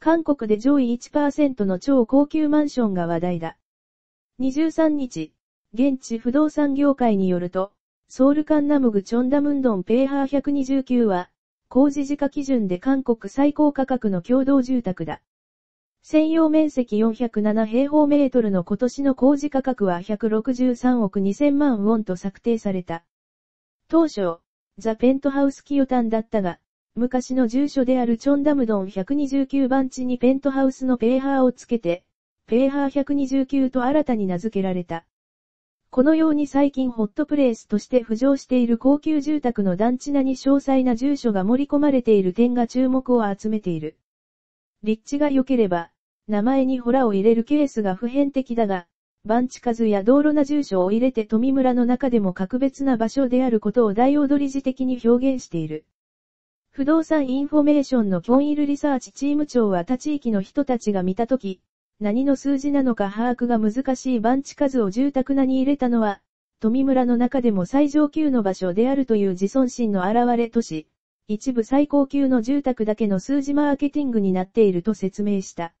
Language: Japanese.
韓国で上位1%の超高級マンションが話題だ。23日、現地不動産業界によると、ソウルカンナムグチョンダムンドンペーハー129は、工事時価基準で韓国最高価格の共同住宅だ。専用面積407平方メートルの今年の工事価格は163億2000万ウォンと策定された。当初、ザ・ペントハウスキヨタンだったが、昔の住所であるチョンダムドン129番地にペントハウスのペーハーをつけて、ペーハー129と新たに名付けられた。このように最近ホットプレイスとして浮上している高級住宅の団地名に詳細な住所が盛り込まれている点が注目を集めている。立地が良ければ、名前にホラを入れるケースが普遍的だが、番地数や道路な住所を入れて富村の中でも格別な場所であることを大踊り時的に表現している。不動産インフォメーションのコンイルリサーチチーム長は他地域の人たちが見たとき、何の数字なのか把握が難しい番地数を住宅名に入れたのは、富村の中でも最上級の場所であるという自尊心の現れとし、一部最高級の住宅だけの数字マーケティングになっていると説明した。